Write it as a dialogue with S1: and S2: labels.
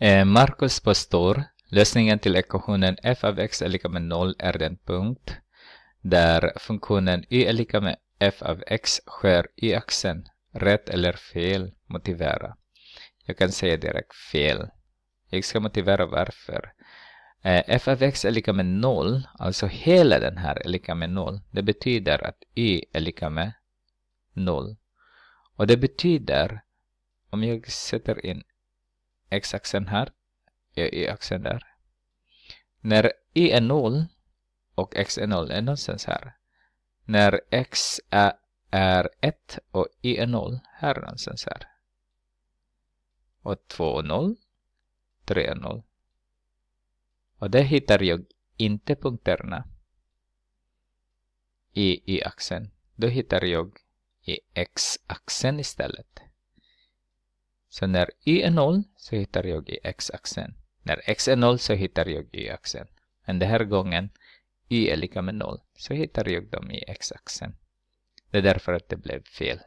S1: Eh, Marcus Pastor, lösningen till ekvationen f av x är lika med 0 är den punkt där funktionen y är lika med f av x skär y-axeln. Rätt eller fel? Motivera. Jag kan säga direkt fel. Jag ska motivera varför. Eh, f av x är lika med 0, alltså hela den här är lika med 0. Det betyder att y är lika med 0. Och det betyder, om jag sätter in x-axeln här, y-axeln e, där. När y e är 0 och x är 0 är någonstans här. När x är, 1 och y e är 0, här är någonstans här. Och 2 är 0, 3 är 0. Och där hittar jag inte punkterna i y-axeln. Då hittar jag i x-axeln istället. Så när y är noll så hittar jag i x-axeln. När x är noll så hittar jag i y axeln. Men den här gången y är lika med noll så hittar jag dem i x-axeln. Det är därför att det blev fel.